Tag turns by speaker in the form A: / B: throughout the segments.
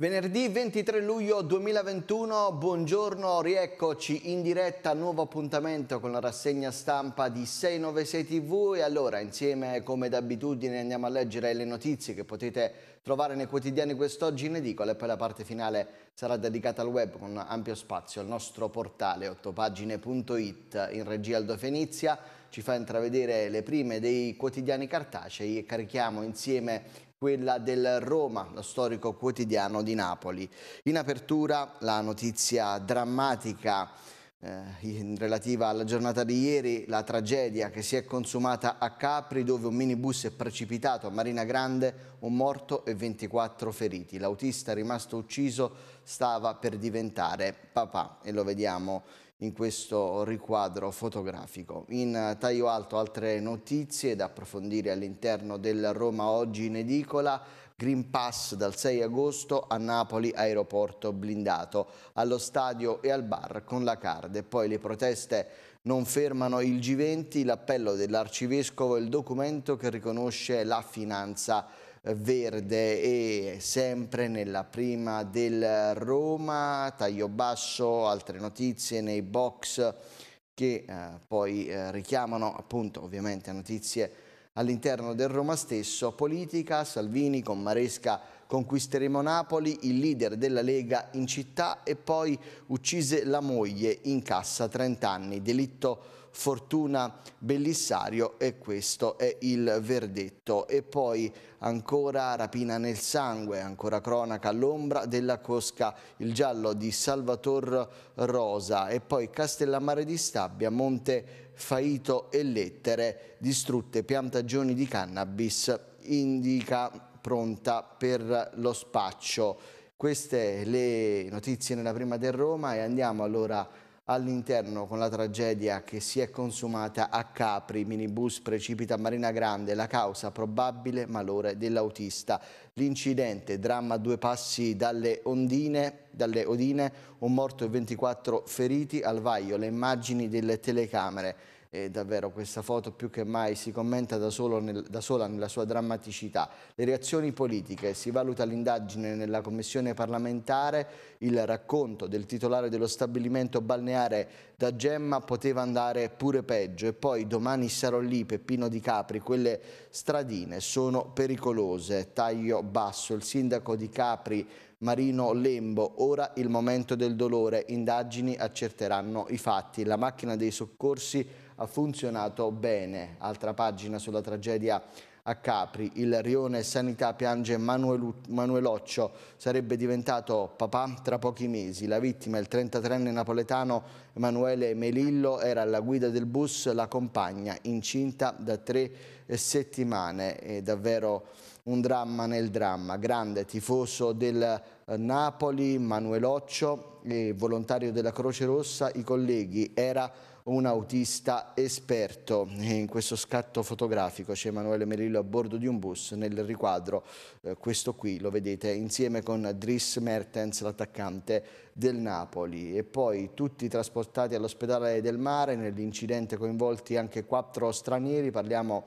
A: Venerdì 23 luglio 2021, buongiorno, rieccoci in diretta, nuovo appuntamento con la rassegna stampa di 696 TV e allora insieme come d'abitudine andiamo a leggere le notizie che potete trovare nei quotidiani quest'oggi in edicola e poi la parte finale sarà dedicata al web con ampio spazio al nostro portale ottopagine.it in regia Aldo Fenizia ci fa intravedere le prime dei quotidiani cartacei e carichiamo insieme quella del Roma, lo storico quotidiano di Napoli. In apertura la notizia drammatica eh, relativa alla giornata di ieri, la tragedia che si è consumata a Capri dove un minibus è precipitato a Marina Grande, un morto e 24 feriti. L'autista rimasto ucciso stava per diventare papà e lo vediamo in in questo riquadro fotografico. In taglio alto altre notizie da approfondire all'interno del Roma Oggi in edicola, Green Pass dal 6 agosto a Napoli aeroporto blindato, allo stadio e al bar con la card e poi le proteste non fermano il G20, l'appello dell'arcivescovo e il documento che riconosce la finanza verde e sempre nella prima del Roma, taglio basso, altre notizie nei box che eh, poi eh, richiamano appunto ovviamente notizie all'interno del Roma stesso, politica, Salvini con Maresca conquisteremo Napoli, il leader della Lega in città e poi uccise la moglie in cassa 30 anni, delitto Fortuna Bellissario e questo è il verdetto. E poi ancora rapina nel sangue, ancora cronaca all'ombra della cosca, il giallo di Salvator Rosa e poi Castellammare di Stabia, Monte Faito e Lettere, distrutte piantagioni di cannabis, indica pronta per lo spaccio. Queste le notizie nella prima del Roma e andiamo allora a all'interno con la tragedia che si è consumata a Capri. Minibus precipita a Marina Grande, la causa probabile malore dell'autista. L'incidente, dramma a due passi dalle, ondine, dalle Odine, un morto e 24 feriti al vaglio, le immagini delle telecamere. E eh, davvero questa foto più che mai si commenta da, nel, da sola nella sua drammaticità. Le reazioni politiche, si valuta l'indagine nella commissione parlamentare, il racconto del titolare dello stabilimento balneare da Gemma poteva andare pure peggio e poi domani sarò lì, Peppino di Capri, quelle stradine sono pericolose, taglio basso, il sindaco di Capri Marino Lembo, ora il momento del dolore, indagini accerteranno i fatti, la macchina dei soccorsi ha funzionato bene. Altra pagina sulla tragedia a Capri. Il rione Sanità piange Manuel, Manueloccio, sarebbe diventato papà tra pochi mesi. La vittima, il 33enne napoletano Emanuele Melillo, era alla guida del bus, la compagna incinta da tre settimane. È davvero un dramma nel dramma. Grande tifoso del eh, Napoli, Manueloccio, volontario della Croce Rossa, i colleghi, era un autista esperto. E in questo scatto fotografico c'è Emanuele Merillo a bordo di un bus, nel riquadro eh, questo qui lo vedete insieme con Dries Mertens, l'attaccante del Napoli e poi tutti trasportati all'ospedale del mare nell'incidente coinvolti anche quattro stranieri parliamo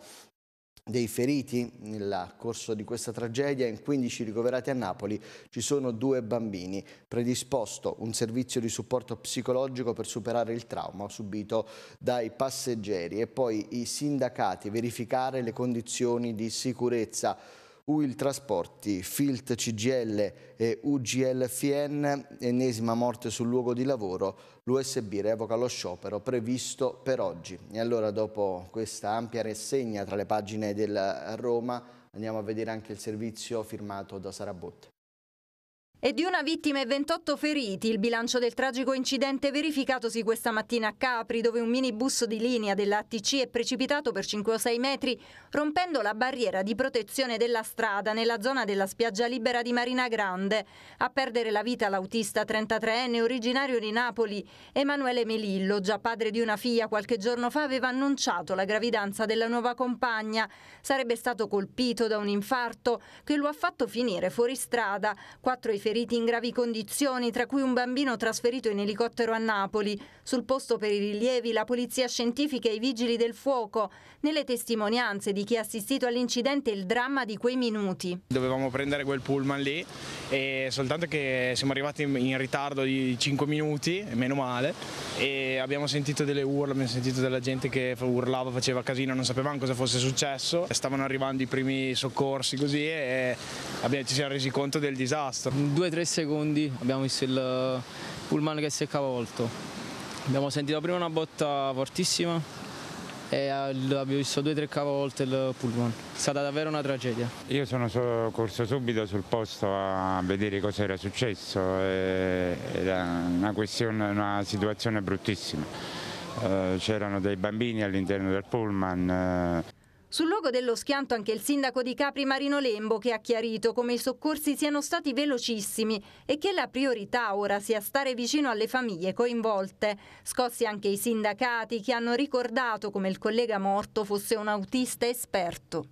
A: dei feriti nel corso di questa tragedia, in 15 ricoverati a Napoli ci sono due bambini. Predisposto un servizio di supporto psicologico per superare il trauma subito dai passeggeri e poi i sindacati verificare le condizioni di sicurezza UIL Trasporti, FILT CGL e UGL-FIN, ennesima morte sul luogo di lavoro, l'USB revoca lo sciopero previsto per oggi. E allora dopo questa ampia rassegna tra le pagine del Roma andiamo a vedere anche il servizio firmato da Sarabotte
B: e di una vittima e 28 feriti. Il bilancio del tragico incidente verificatosi questa mattina a Capri, dove un minibus di linea dell'ATC è precipitato per 5 o 6 metri, rompendo la barriera di protezione della strada nella zona della spiaggia libera di Marina Grande. A perdere la vita l'autista 33enne originario di Napoli, Emanuele Melillo, già padre di una figlia qualche giorno fa, aveva annunciato la gravidanza della nuova compagna. Sarebbe stato colpito da un infarto che lo ha fatto finire fuori strada. Quattro i feriti feriti in gravi condizioni, tra cui un bambino trasferito in elicottero a Napoli. Sul posto per i rilievi la polizia scientifica e i vigili del fuoco. Nelle testimonianze di chi ha assistito all'incidente il dramma di quei minuti.
A: Dovevamo prendere quel pullman lì e soltanto che siamo arrivati in ritardo di 5 minuti, meno male, e abbiamo sentito delle urla, abbiamo sentito della gente che urlava, faceva casino, non sapevamo cosa fosse successo. Stavano arrivando i primi soccorsi così e ci siamo resi conto del disastro 2-3 secondi abbiamo visto il pullman che si è capovolto.
B: Abbiamo sentito prima una botta fortissima e abbiamo visto 2-3 cavolte il pullman. È stata davvero una tragedia. Io sono corso subito sul posto a
A: vedere cosa era successo. Era una, una situazione bruttissima. Eh, c'erano dei bambini all'interno del pullman. Eh,
B: sul luogo dello schianto anche il sindaco di Capri Marino Lembo che ha chiarito come i soccorsi siano stati velocissimi e che la priorità ora sia stare vicino alle famiglie coinvolte. Scossi anche i sindacati che hanno ricordato come il collega morto fosse un autista esperto.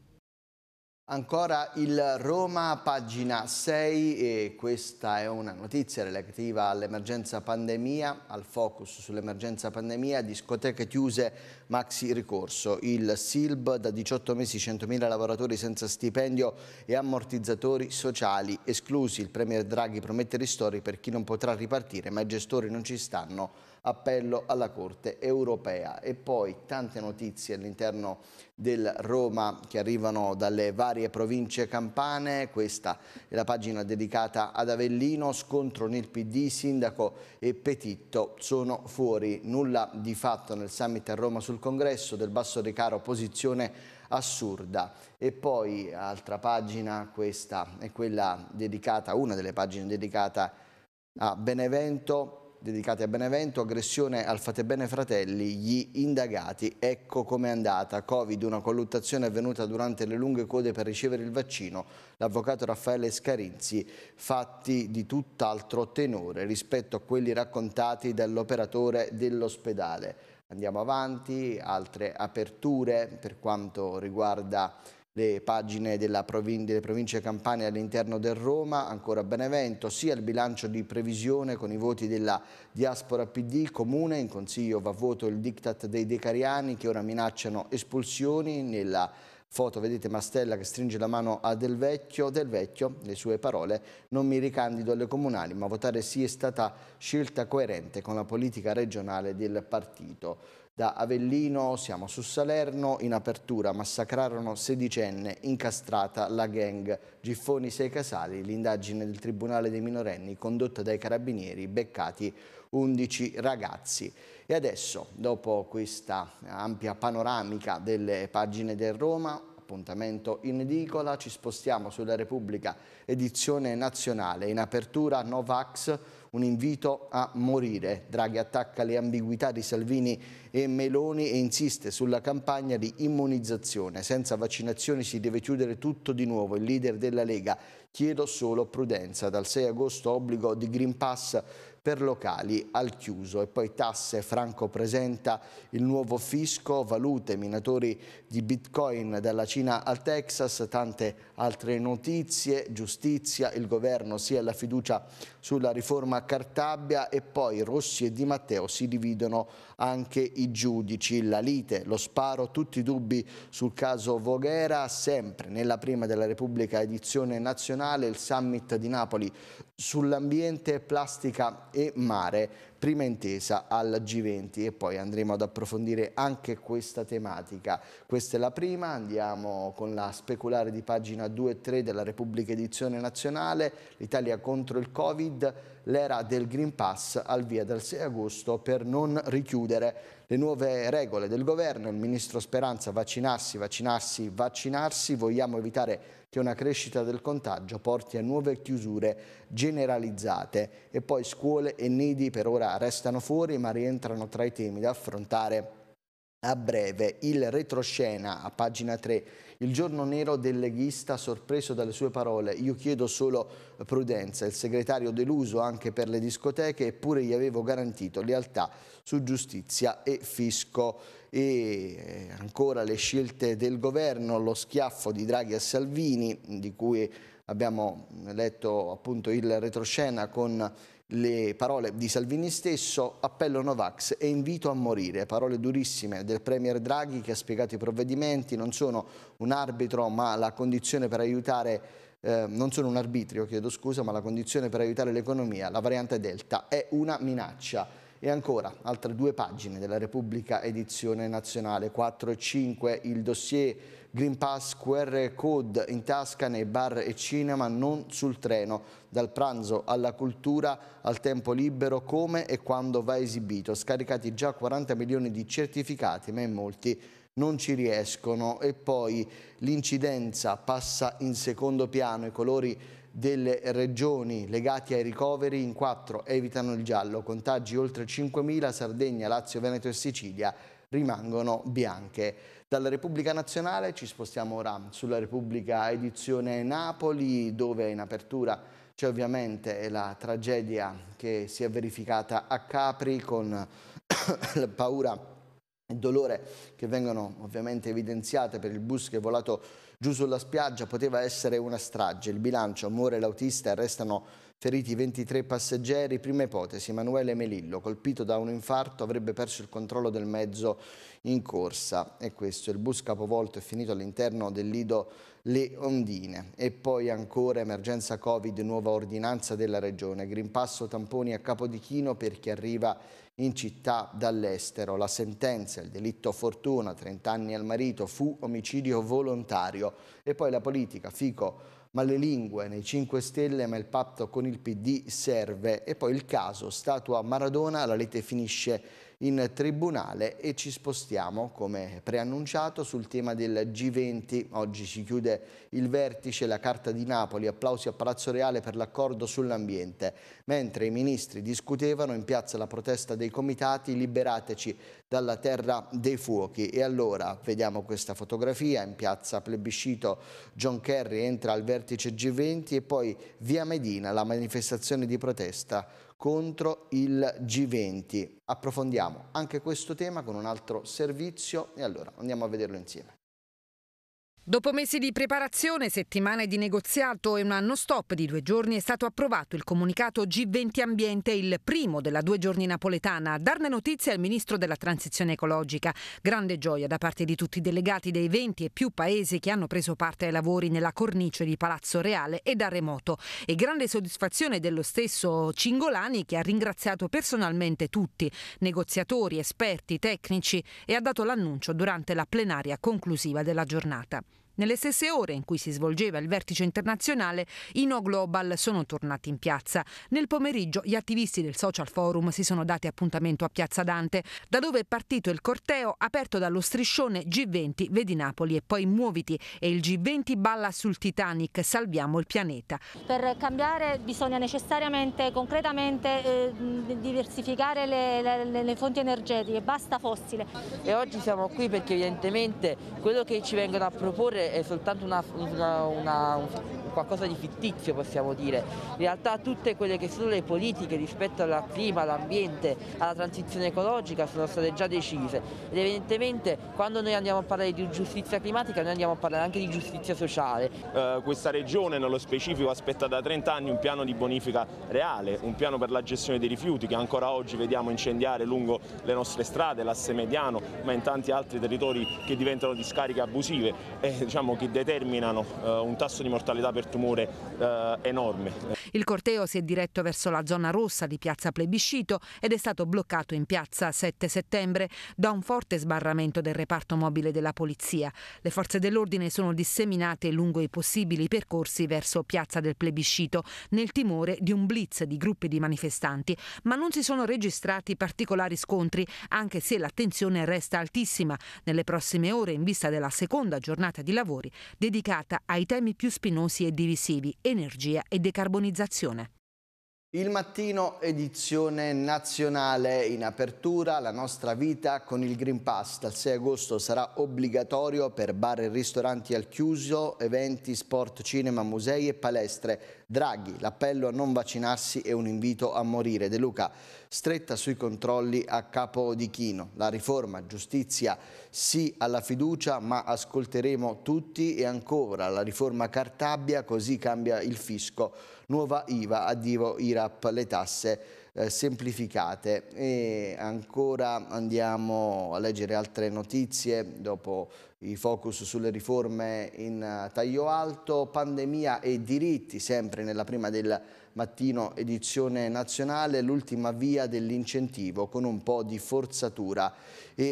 A: Ancora il Roma, pagina 6, e questa è una notizia relativa all'emergenza pandemia, al focus sull'emergenza pandemia, discoteche chiuse, maxi ricorso. Il SILB da 18 mesi 100.000 lavoratori senza stipendio e ammortizzatori sociali esclusi. Il Premier Draghi promette ristori per chi non potrà ripartire, ma i gestori non ci stanno appello alla Corte europea. E poi tante notizie all'interno del Roma che arrivano dalle varie province campane, questa è la pagina dedicata ad Avellino, scontro nel PD, sindaco e Petitto sono fuori, nulla di fatto nel summit a Roma sul congresso del basso Recaro, posizione assurda. E poi altra pagina, questa è quella dedicata, una delle pagine dedicata a Benevento, dedicate a Benevento, aggressione al Fatebene Fratelli, gli indagati, ecco com'è andata, Covid, una colluttazione avvenuta durante le lunghe code per ricevere il vaccino, l'avvocato Raffaele Scarinzi, fatti di tutt'altro tenore rispetto a quelli raccontati dall'operatore dell'ospedale. Andiamo avanti, altre aperture per quanto riguarda le pagine provin delle province campane all'interno del Roma, ancora Benevento, sia il bilancio di previsione con i voti della diaspora PD, comune, in consiglio va a voto il diktat dei decariani che ora minacciano espulsioni nella Foto, vedete Mastella che stringe la mano a Del Vecchio, Del Vecchio, le sue parole, non mi ricandido alle comunali, ma votare sì è stata scelta coerente con la politica regionale del partito. Da Avellino siamo su Salerno, in apertura massacrarono sedicenne, incastrata la gang. Giffoni Sei Casali, l'indagine del Tribunale dei minorenni condotta dai carabinieri, beccati 11 ragazzi. E adesso, dopo questa ampia panoramica delle pagine del Roma, appuntamento in edicola, ci spostiamo sulla Repubblica edizione nazionale. In apertura Novax un invito a morire. Draghi attacca le ambiguità di Salvini e Meloni e insiste sulla campagna di immunizzazione. Senza vaccinazioni si deve chiudere tutto di nuovo. Il leader della Lega chiedo solo prudenza. Dal 6 agosto obbligo di Green Pass per locali al chiuso e poi tasse, Franco presenta il nuovo fisco, valute, minatori di bitcoin dalla Cina al Texas, tante altre notizie, giustizia, il governo sia la fiducia sulla riforma Cartabia e poi Rossi e Di Matteo si dividono anche i giudici. La lite, lo sparo, tutti i dubbi sul caso Voghera, sempre nella prima della Repubblica edizione nazionale, il summit di Napoli sull'ambiente, plastica e mare prima intesa al G20 e poi andremo ad approfondire anche questa tematica. Questa è la prima, andiamo con la speculare di pagina 2 e 3 della Repubblica Edizione Nazionale, l'Italia contro il Covid, l'era del Green Pass al via dal 6 agosto per non richiudere le nuove regole del governo, il ministro Speranza vaccinarsi, vaccinarsi, vaccinarsi, vogliamo evitare che una crescita del contagio porti a nuove chiusure generalizzate e poi scuole e nidi per ora restano fuori ma rientrano tra i temi da affrontare a breve il retroscena a pagina 3, il giorno nero del leghista sorpreso dalle sue parole, io chiedo solo prudenza, il segretario deluso anche per le discoteche eppure gli avevo garantito lealtà su giustizia e fisco e eh, ancora le scelte del governo, lo schiaffo di Draghi a Salvini di cui abbiamo letto appunto il retroscena con le parole di Salvini stesso, appello Novax e invito a morire, parole durissime del Premier Draghi che ha spiegato i provvedimenti, non sono un arbitro ma la condizione per aiutare eh, non sono un arbitrio, chiedo scusa, ma la condizione per aiutare l'economia, la variante Delta, è una minaccia. E ancora, altre due pagine della Repubblica Edizione Nazionale 4 e 5, il dossier Green Pass QR Code in tasca nei bar e cinema, non sul treno, dal pranzo alla cultura, al tempo libero, come e quando va esibito. Scaricati già 40 milioni di certificati, ma in molti non ci riescono. E poi l'incidenza passa in secondo piano, i colori delle regioni legati ai ricoveri in quattro evitano il giallo, contagi oltre 5.000, Sardegna, Lazio, Veneto e Sicilia rimangono bianche. Dalla Repubblica Nazionale ci spostiamo ora sulla Repubblica edizione Napoli dove in apertura c'è ovviamente la tragedia che si è verificata a Capri con la paura e dolore che vengono ovviamente evidenziate per il bus che è volato Giù sulla spiaggia poteva essere una strage. Il bilancio, muore l'autista e restano feriti 23 passeggeri. Prima ipotesi, Emanuele Melillo, colpito da un infarto, avrebbe perso il controllo del mezzo in corsa. E questo, il bus capovolto è finito all'interno del lido Le Ondine. E poi ancora emergenza Covid, nuova ordinanza della regione. Green Passo tamponi a Capodichino per chi arriva in città dall'estero. La sentenza, il delitto fortuna, 30 anni al marito, fu omicidio volontario. E poi la politica, Fico ma le lingue nei 5 Stelle, ma il patto con il PD serve. E poi il caso, statua Maradona, la rete finisce in tribunale e ci spostiamo, come preannunciato, sul tema del G20. Oggi si chiude il vertice, la Carta di Napoli, applausi a Palazzo Reale per l'accordo sull'ambiente. Mentre i ministri discutevano in piazza la protesta dei comitati Liberateci dalla terra dei fuochi. E allora vediamo questa fotografia in piazza Plebiscito. John Kerry entra al vertice G20 e poi via Medina la manifestazione di protesta contro il G20. Approfondiamo anche questo tema con un altro servizio e allora andiamo a vederlo insieme.
C: Dopo mesi di preparazione, settimane di negoziato e un anno stop di due giorni è stato approvato il comunicato G20 Ambiente, il primo della due giorni napoletana. A darne notizia al ministro della Transizione Ecologica. Grande gioia da parte di tutti i delegati dei 20 e più paesi che hanno preso parte ai lavori nella cornice di Palazzo Reale e da remoto. E grande soddisfazione dello stesso Cingolani che ha ringraziato personalmente tutti, negoziatori, esperti, tecnici e ha dato l'annuncio durante la plenaria conclusiva della giornata. Nelle stesse ore in cui si svolgeva il vertice internazionale, i No Global sono tornati in piazza. Nel pomeriggio gli attivisti del Social Forum si sono dati appuntamento a Piazza Dante, da dove è partito il corteo aperto dallo striscione G20 Vedi Napoli e poi Muoviti e il G20 balla sul Titanic Salviamo il pianeta. Per cambiare
B: bisogna necessariamente, concretamente eh, diversificare le, le, le fonti energetiche, basta fossile.
C: E oggi siamo qui perché evidentemente quello che ci vengono a proporre genere è soltanto una, una, una, qualcosa di fittizio possiamo dire. In realtà tutte quelle che sono le politiche rispetto al clima, all'ambiente, alla transizione ecologica sono state già decise ed evidentemente quando noi andiamo a parlare di giustizia climatica noi andiamo a parlare anche di giustizia sociale.
A: Eh, questa regione nello specifico aspetta da 30 anni un piano di bonifica reale, un piano per la gestione dei rifiuti che ancora oggi vediamo incendiare lungo le nostre strade, l'asse mediano ma in tanti altri territori che diventano discariche abusive. Eh, diciamo, che determinano eh, un tasso di mortalità per tumore eh, enorme.
C: Il corteo si è diretto verso la zona rossa di piazza Plebiscito ed è stato bloccato in piazza 7 settembre da un forte sbarramento del reparto mobile della polizia. Le forze dell'ordine sono disseminate lungo i possibili percorsi verso piazza del Plebiscito nel timore di un blitz di gruppi di manifestanti, ma non si sono registrati particolari scontri, anche se l'attenzione resta altissima nelle prossime ore in vista della seconda giornata di lavori dedicata ai temi più spinosi e divisivi, energia e decarbonizzazione realizzazione.
A: Il mattino edizione nazionale in apertura, la nostra vita con il Green Pass dal 6 agosto sarà obbligatorio per bar e ristoranti al chiuso, eventi, sport, cinema, musei e palestre. Draghi, l'appello a non vaccinarsi e un invito a morire. De Luca, stretta sui controlli a capo di Chino. La riforma, giustizia, sì alla fiducia, ma ascolteremo tutti e ancora la riforma Cartabbia, così cambia il fisco nuova IVA, addio IRAP, le tasse eh, semplificate. E ancora andiamo a leggere altre notizie dopo i focus sulle riforme in eh, taglio alto, pandemia e diritti sempre nella prima del mattino edizione nazionale, l'ultima via dell'incentivo con un po' di forzatura e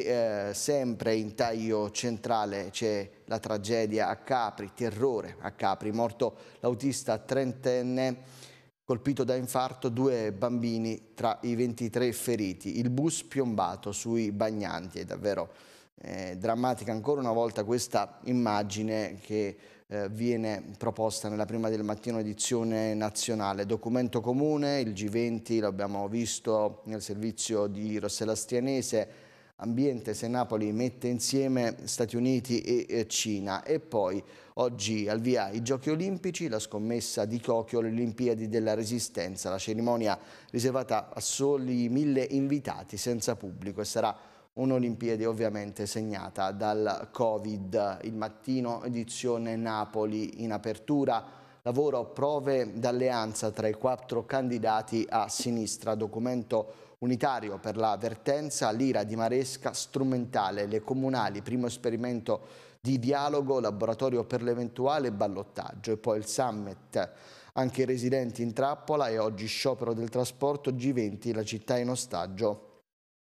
A: eh, sempre in taglio centrale c'è la tragedia a Capri, terrore a Capri, morto l'autista trentenne colpito da infarto due bambini tra i 23 feriti, il bus piombato sui bagnanti, è davvero eh, drammatica ancora una volta questa immagine che eh, viene proposta nella prima del mattino edizione nazionale. Documento comune, il G20 l'abbiamo visto nel servizio di Rossella Stianese, ambiente se Napoli mette insieme Stati Uniti e Cina e poi oggi al via i giochi olimpici, la scommessa di Tokyo, le Olimpiadi della Resistenza, la cerimonia riservata a soli mille invitati senza pubblico e sarà un'Olimpiade ovviamente segnata dal Covid. Il mattino edizione Napoli in apertura lavoro prove d'alleanza tra i quattro candidati a sinistra, documento unitario per la vertenza, l'ira di Maresca, strumentale, le comunali, primo esperimento di dialogo, laboratorio per l'eventuale ballottaggio e poi il summit, anche i residenti in trappola e oggi sciopero del trasporto G20, la città in ostaggio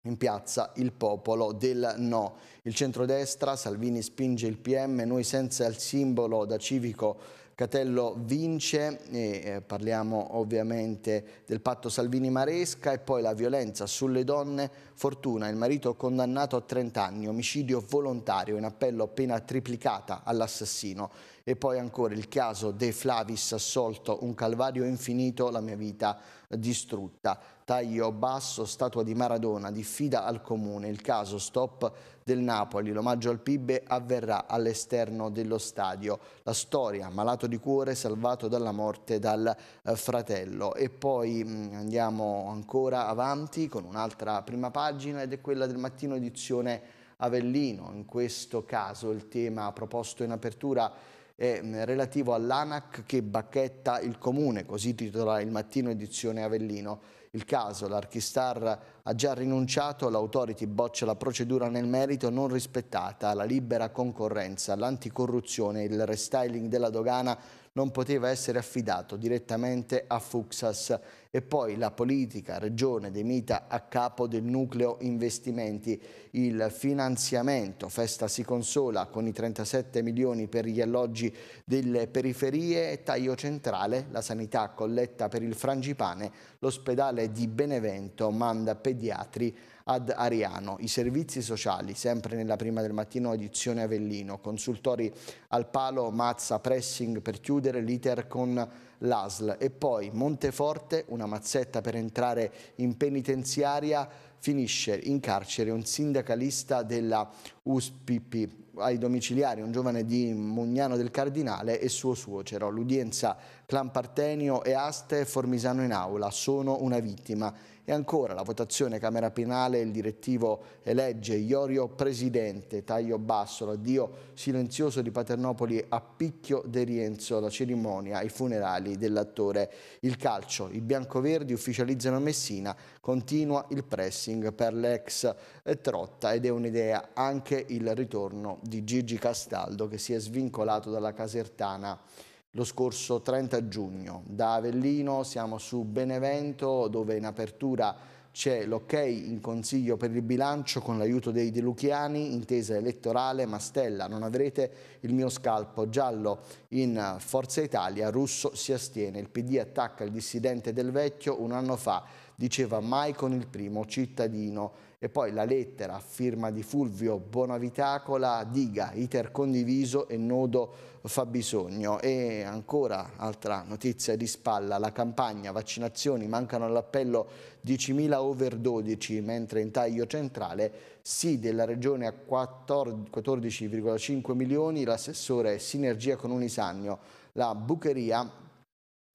A: in piazza il popolo del no. Il centrodestra, Salvini spinge il PM, noi senza il simbolo da civico Catello vince, eh, parliamo ovviamente del patto Salvini-Maresca e poi la violenza sulle donne, Fortuna, il marito condannato a 30 anni, omicidio volontario, in appello appena triplicata all'assassino e poi ancora il caso De Flavis assolto, un calvario infinito, la mia vita distrutta taglio basso, statua di Maradona, diffida al comune, il caso stop del Napoli, l'omaggio al Pibe avverrà all'esterno dello stadio, la storia, malato di cuore, salvato dalla morte dal eh, fratello e poi mm, andiamo ancora avanti con un'altra prima pagina ed è quella del mattino edizione Avellino, in questo caso il tema proposto in apertura è mm, relativo all'ANAC che bacchetta il comune, così titola il mattino edizione Avellino il caso. L'Archistar ha già rinunciato, l'autority boccia la procedura nel merito non rispettata, la libera concorrenza, l'anticorruzione, il restyling della dogana non poteva essere affidato direttamente a Fuxas e poi la politica regione De Mita a capo del nucleo investimenti. Il finanziamento Festa si consola con i 37 milioni per gli alloggi delle periferie, e taglio centrale, la sanità colletta per il frangipane, l'ospedale di Benevento manda pediatri ad Ariano, i servizi sociali, sempre nella prima del mattino edizione Avellino, consultori al palo, mazza, pressing per chiudere l'iter con l'ASL e poi Monteforte, una mazzetta per entrare in penitenziaria, finisce in carcere un sindacalista della USPP ai domiciliari un giovane di Mugnano del Cardinale e suo suocero. L'udienza Clan Partenio e Aste Formisano in aula sono una vittima e ancora la votazione Camera Penale, il direttivo elegge Iorio Presidente, taglio basso, l'addio silenzioso di Paternopoli a Picchio De Rienzo, la cerimonia ai funerali dell'attore. Il calcio, i biancoverdi ufficializzano Messina, continua il pressing per l'ex Trotta ed è un'idea anche il ritorno di Gigi Castaldo che si è svincolato dalla Casertana lo scorso 30 giugno. Da Avellino siamo su Benevento dove in apertura c'è l'ok okay in consiglio per il bilancio con l'aiuto dei De Luchiani, intesa elettorale, Mastella, non avrete il mio scalpo giallo in Forza Italia, Russo si astiene, il PD attacca il dissidente del vecchio un anno fa, diceva mai con il primo cittadino e poi la lettera a firma di Fulvio Bonavitacola, diga, iter condiviso e nodo fabbisogno. E ancora altra notizia di spalla, la campagna vaccinazioni mancano all'appello 10.000 over 12, mentre in taglio centrale sì della regione a 14,5 milioni, l'assessore sinergia con Unisagno. La bucheria,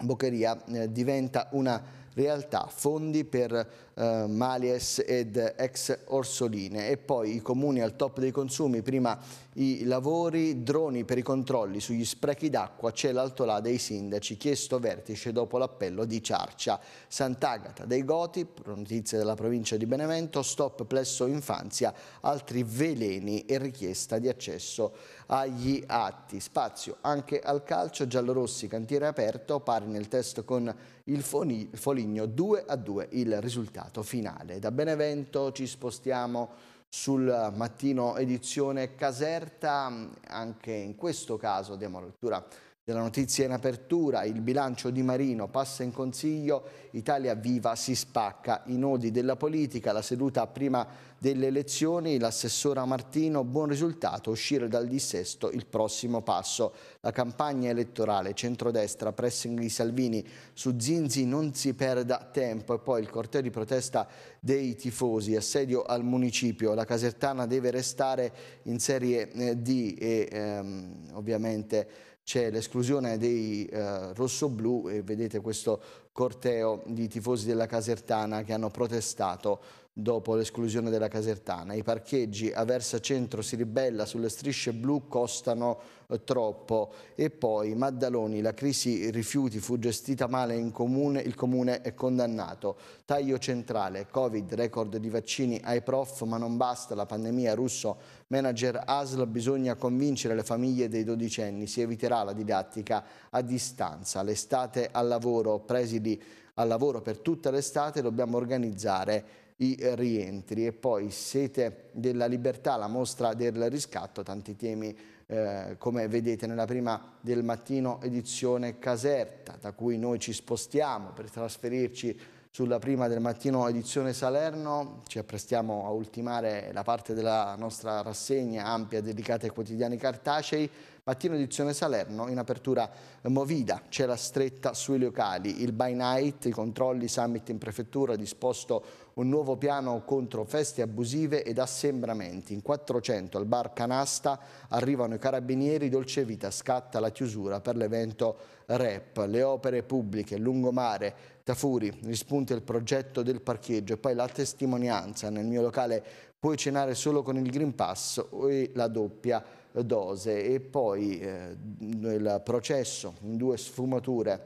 A: bucheria eh, diventa una realtà, fondi per eh, Malies ed ex Orsoline e poi i comuni al top dei consumi, prima i lavori, droni per i controlli sugli sprechi d'acqua, c'è l'altolà dei sindaci, chiesto vertice dopo l'appello di Ciarcia. Sant'Agata dei Goti, notizie della provincia di Benevento, stop plesso infanzia, altri veleni e richiesta di accesso agli atti. Spazio anche al calcio, giallorossi, cantiere aperto, pari nel test con il Foligno 2 a 2 il risultato risultato finale. Da Benevento ci spostiamo sul mattino edizione Caserta, anche in questo caso diamo lettura della notizia in apertura, il bilancio di Marino passa in consiglio, Italia viva si spacca, i nodi della politica, la seduta prima delle elezioni, l'assessora Martino, buon risultato, uscire dal dissesto il prossimo passo. La campagna elettorale centrodestra, pressing di Salvini su Zinzi non si perda tempo e poi il corteo di protesta dei tifosi, assedio al municipio, la casertana deve restare in serie eh, D e ehm, ovviamente c'è l'esclusione dei eh, rossoblù e vedete questo corteo di tifosi della Casertana che hanno protestato dopo l'esclusione della Casertana. I parcheggi a Versa Centro si ribella sulle strisce blu costano eh, troppo e poi Maddaloni la crisi rifiuti fu gestita male in comune, il comune è condannato. Taglio centrale, Covid, record di vaccini ai prof, ma non basta la pandemia russo, manager ASL, bisogna convincere le famiglie dei dodicenni, si eviterà la didattica a distanza. L'estate al lavoro, presidi al lavoro per tutta l'estate dobbiamo organizzare i rientri e poi Sete della libertà, la mostra del riscatto, tanti temi eh, come vedete nella prima del mattino edizione Caserta, da cui noi ci spostiamo per trasferirci sulla prima del mattino edizione Salerno. Ci apprestiamo a ultimare la parte della nostra rassegna ampia dedicata ai quotidiani cartacei. Mattino edizione Salerno in apertura Movida, c'è la stretta sui locali, il by night, i controlli, summit in prefettura, disposto un nuovo piano contro feste abusive ed assembramenti. In 400 al bar Canasta arrivano i carabinieri, Dolce Vita scatta la chiusura per l'evento Rap, le opere pubbliche, lungomare, Tafuri, rispunti al progetto del parcheggio e poi la testimonianza nel mio locale puoi cenare solo con il Green Pass e la doppia dose e poi eh, il processo in due sfumature,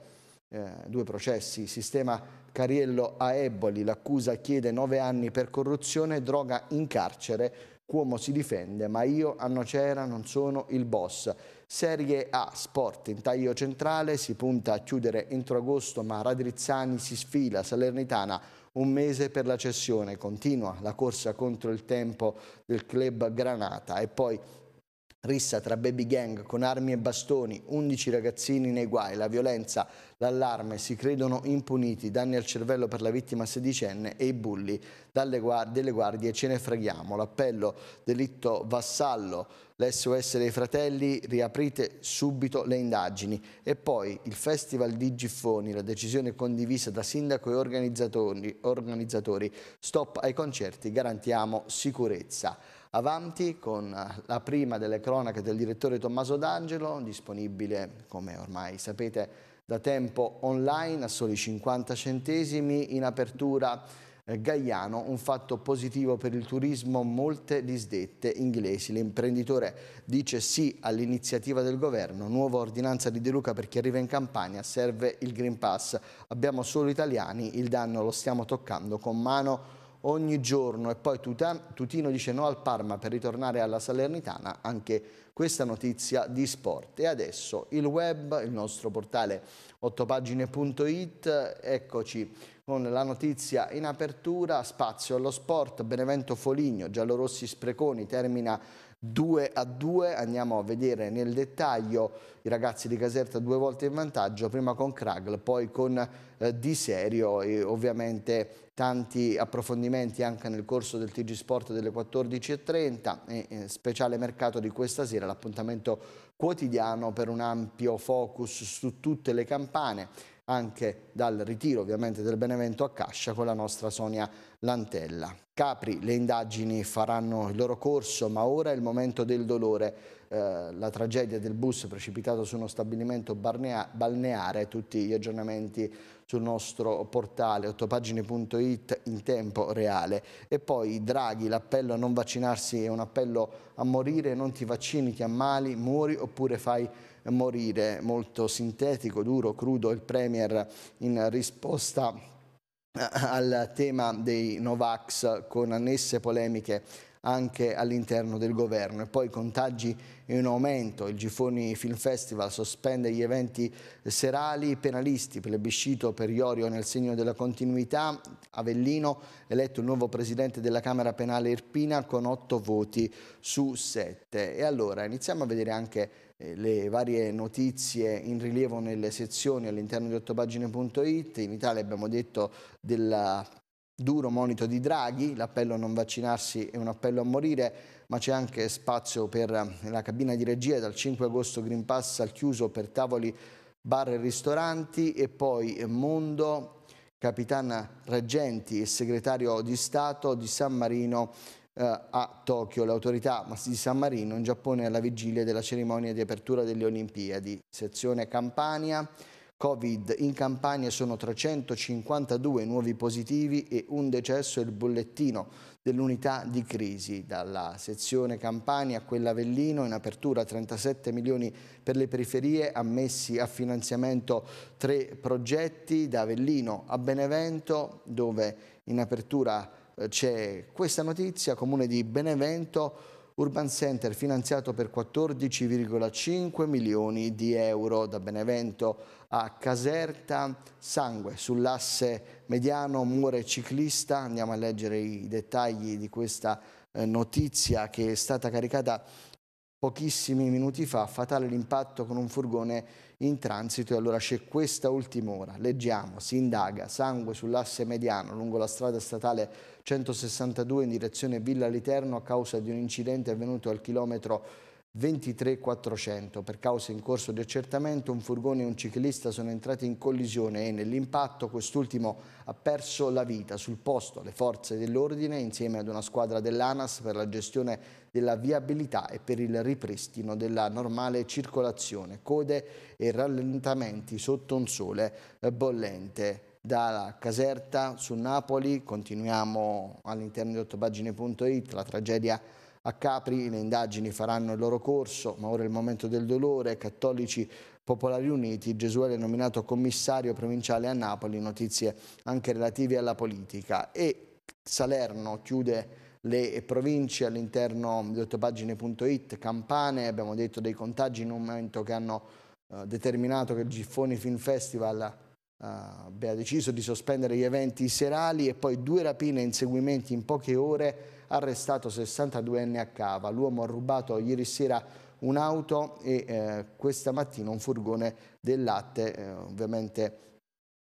A: eh, due processi, sistema Cariello a Eboli, l'accusa chiede nove anni per corruzione, droga in carcere Cuomo si difende, ma io a Nocera non sono il boss. Serie A, sport in taglio centrale, si punta a chiudere entro agosto, ma Radrizzani si sfila, Salernitana un mese per la cessione, continua la corsa contro il tempo del club Granata e poi Rissa tra baby gang con armi e bastoni, 11 ragazzini nei guai, la violenza, l'allarme, si credono impuniti, danni al cervello per la vittima sedicenne e i bulli dalle guard delle guardie ce ne freghiamo. L'appello delitto vassallo, l'SOS dei fratelli, riaprite subito le indagini. E poi il Festival di Giffoni, la decisione condivisa da sindaco e organizzatori, organizzatori. stop ai concerti, garantiamo sicurezza avanti con eh, la prima delle cronache del direttore Tommaso D'Angelo, disponibile come ormai sapete da tempo online a soli 50 centesimi, in apertura eh, Gaiano, un fatto positivo per il turismo, molte disdette inglesi. L'imprenditore dice sì all'iniziativa del governo, nuova ordinanza di De Luca per chi arriva in Campania, serve il Green Pass, abbiamo solo italiani, il danno lo stiamo toccando con mano ogni giorno e poi Tutino dice no al Parma per ritornare alla Salernitana, anche questa notizia di sport. E adesso il web, il nostro portale 8pagine.it, eccoci con la notizia in apertura, spazio allo sport, Benevento Foligno, Giallorossi Spreconi, termina 2 a 2, andiamo a vedere nel dettaglio i ragazzi di Caserta due volte in vantaggio, prima con Kragl, poi con eh, Di Serio e ovviamente tanti approfondimenti anche nel corso del TG Sport delle 14.30 e eh, speciale mercato di questa sera, l'appuntamento quotidiano per un ampio focus su tutte le campane anche dal ritiro ovviamente del Benevento a Cascia con la nostra Sonia Lantella. Capri, le indagini faranno il loro corso, ma ora è il momento del dolore. Eh, la tragedia del bus precipitato su uno stabilimento balneare, tutti gli aggiornamenti sul nostro portale ottopagine.it in tempo reale. E poi Draghi, l'appello a non vaccinarsi è un appello a morire, non ti vaccini, ti ammali, muori oppure fai morire, molto sintetico, duro, crudo, il Premier in risposta eh, al tema dei Novax con annesse polemiche anche all'interno del governo. E poi contagi in aumento, il Gifoni Film Festival sospende gli eventi serali penalisti, plebiscito per Iorio nel segno della continuità, Avellino eletto il nuovo presidente della Camera Penale Irpina con 8 voti su 7. E allora iniziamo a vedere anche eh, le varie notizie in rilievo nelle sezioni all'interno di ottopagine.it. In Italia abbiamo detto della duro monito di Draghi, l'appello a non vaccinarsi è un appello a morire, ma c'è anche spazio per la cabina di regia, dal 5 agosto Green Pass al chiuso per tavoli, bar e ristoranti e poi Mondo, capitana Reggenti e segretario di Stato di San Marino eh, a Tokyo, l'autorità di San Marino in Giappone alla vigilia della cerimonia di apertura delle Olimpiadi, sezione Campania, Covid in Campania sono 352 nuovi positivi e un decesso è il bollettino dell'unità di crisi. Dalla sezione Campania a quella Avellino in apertura 37 milioni per le periferie, ammessi a finanziamento tre progetti da Avellino a Benevento dove in apertura eh, c'è questa notizia, comune di Benevento Urban Center finanziato per 14,5 milioni di euro da Benevento a Caserta, sangue sull'asse mediano, muore ciclista, andiamo a leggere i dettagli di questa eh, notizia che è stata caricata pochissimi minuti fa, fatale l'impatto con un furgone in transito e allora c'è questa ultima ora, leggiamo, si indaga, sangue sull'asse mediano lungo la strada statale 162 in direzione Villa Literno a causa di un incidente avvenuto al chilometro 23.400. Per cause in corso di accertamento un furgone e un ciclista sono entrati in collisione e nell'impatto quest'ultimo ha perso la vita. Sul posto le forze dell'ordine insieme ad una squadra dell'ANAS per la gestione della viabilità e per il ripristino della normale circolazione, code e rallentamenti sotto un sole bollente dalla Caserta su Napoli, continuiamo all'interno di ottopagine.it, la tragedia a Capri le indagini faranno il loro corso, ma ora è il momento del dolore. Cattolici Popolari Uniti, Gesù è nominato commissario provinciale a Napoli, notizie anche relative alla politica. E Salerno chiude le province all'interno di ottopagine.it, Campane, abbiamo detto dei contagi in un momento che hanno eh, determinato che il Giffoni Film Festival eh, beh, deciso di sospendere gli eventi serali e poi due rapine e inseguimenti in poche ore arrestato 62enne a Cava. L'uomo ha rubato ieri sera un'auto e eh, questa mattina un furgone del latte, eh, ovviamente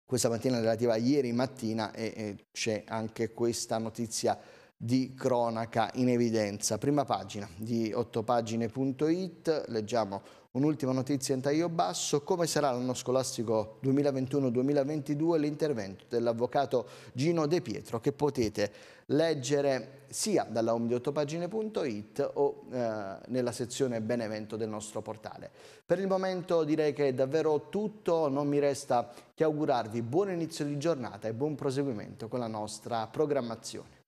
A: questa mattina relativa a ieri mattina e, e eh, c'è anche questa notizia di cronaca in evidenza. Prima pagina di 8pagine.it, leggiamo un'ultima notizia in taglio basso, come sarà l'anno scolastico 2021-2022 l'intervento dell'avvocato Gino De Pietro che potete leggere sia dalla home di 8pagine.it o eh, nella sezione Benevento del nostro portale. Per il momento direi che è davvero tutto, non mi resta che augurarvi buon inizio di giornata e buon proseguimento con la nostra programmazione.